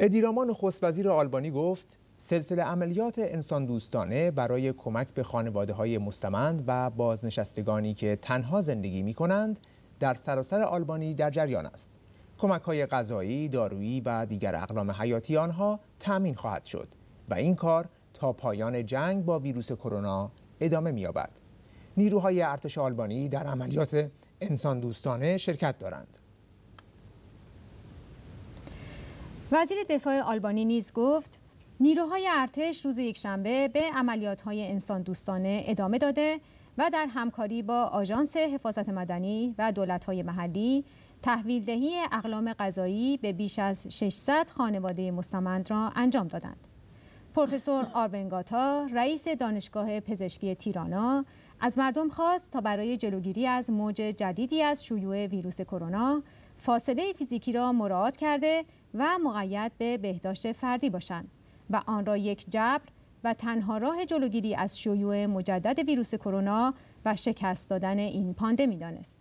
ادیرامان نخست وزیر آلبانی گفت سلسله عملیات انسان دوستانه برای کمک به خانواده های مستمند و بازنشستگانی که تنها زندگی می کنند در سراسر آلبانی در جریان است. کمک های غذایی، دارویی و دیگر اقلام حیاتی آنها تامین خواهد شد و این کار تا پایان جنگ با ویروس کرونا ادامه می یابد. نیروهای ارتش آلبانی در عملیات انسان دوستانه شرکت دارند. وزیر دفاع آلبانی نیز گفت نیروهای ارتش روز یکشنبه به های انسان دوستانه ادامه داده و در همکاری با آژانس حفاظت مدنی و دولت‌های محلی تحویل دهی اقلام غذایی به بیش از 600 خانواده مستمند را انجام دادند. پروفسور آربنگاتا رئیس دانشگاه پزشکی تیرانا از مردم خواست تا برای جلوگیری از موج جدیدی از شیوع ویروس کرونا فاصله فیزیکی را مراعات کرده و مقید به بهداشت فردی باشند و آن را یک جبر و تنها راه جلوگیری از شیوع مجدد ویروس کرونا و شکست دادن این پاندمی دانست.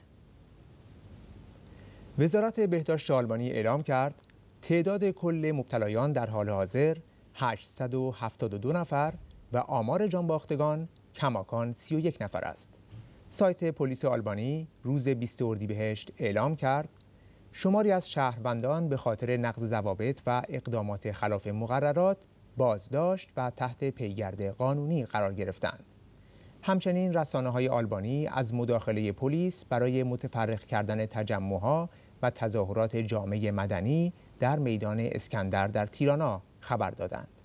وزارت بهداشت آلبانی اعلام کرد تعداد کل مبتلایان در حال حاضر 872 نفر و آمار جانباختگان کماکان 31 نفر است. سایت پلیس آلبانی روز 20 اردیبهشت اعلام کرد شماری از شهروندان به خاطر نقض ضوابط و اقدامات خلاف مقررات بازداشت و تحت پیگرد قانونی قرار گرفتند. همچنین رسانه های آلبانی از مداخله پلیس برای متفرق کردن تجمعها و تظاهرات جامعه مدنی در میدان اسکندر در تیرانا خبر دادند.